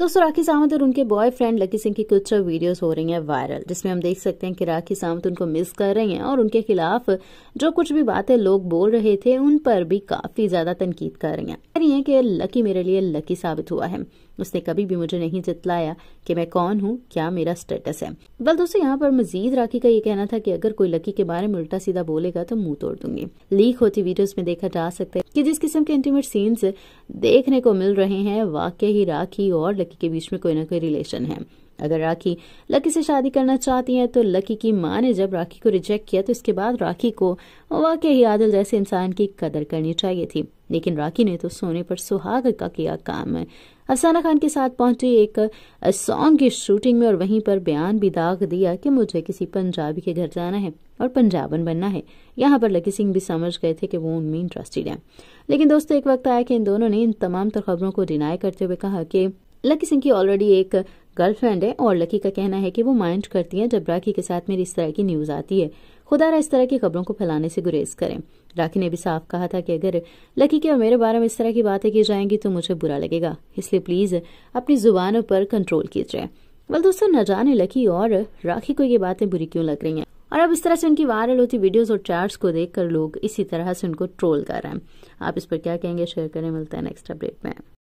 दोस्तों राखी सावंत और उनके बॉयफ्रेंड लकी सिंह की कुछ वीडियोस हो रही हैं वायरल जिसमें हम देख सकते हैं कि राखी सावंत उनको मिस कर रही हैं और उनके खिलाफ जो कुछ भी बातें लोग बोल रहे थे उन पर भी काफी ज्यादा तनकीद कर रही हैं कह रही हैं कि लकी मेरे लिए लकी साबित हुआ है उसने कभी भी मुझे नहीं जितलाया कि मैं कौन हूँ क्या मेरा स्टेटस है बल दोस्तों यहाँ पर मजीद राखी का ये कहना था कि अगर कोई लकी के बारे में उल्टा सीधा बोलेगा तो मुंह तोड़ दूंगी लीक होती वीडियोस में देखा जा सकता है कि जिस किस्म के इंटीमेट सीन्स देखने को मिल रहे हैं वाकई ही राखी और लकी लकी के बीच में कोई ना कोई रिलेशन है अगर राखी लकी से शादी करना चाहती है तो लकी की माँ ने जब राखी को रिजेक्ट किया तो इसके बाद राखी को वाकई ही जैसे इंसान की कदर करनी चाहिए थी लेकिन राखी ने तो सोने पर सुहाग का किया काम अफसाना खान के साथ पहुंची एक सॉन्ग की शूटिंग में और वहीं पर बयान भी दाग दिया कि मुझे किसी पंजाबी के घर जाना है और पंजाबन बनना है यहाँ पर लकी सिंह भी समझ गए थे कि वो उनमें इंटरेस्टेड है लेकिन दोस्तों एक वक्त आया कि इन दोनों ने इन तमाम खबरों को डिनाई करते हुए कहा कि लकी सिंह की ऑलरेडी एक गर्लफ्रेंड है और लकी का कहना है कि वो माइंड करती है जब राखी के साथ मेरी इस तरह की न्यूज आती है खुदा इस तरह की खबरों को फैलाने से गुरेज करें राखी ने भी साफ कहा था कि अगर लकी के और मेरे बारे में इस तरह की बातें की जाएंगी तो मुझे बुरा लगेगा इसलिए प्लीज अपनी जुबानों पर कंट्रोल कीजिए वल दोस्तों न जाने लकी और राखी को ये बातें बुरी क्यों लग रही हैं और अब इस तरह से उनकी वायरल होती वीडियोस और चैट्स को देखकर लोग इसी तरह से उनको ट्रोल कर रहे हैं आप इस पर क्या कहेंगे शेयर करें मिलता है नेक्स्ट अपडेट में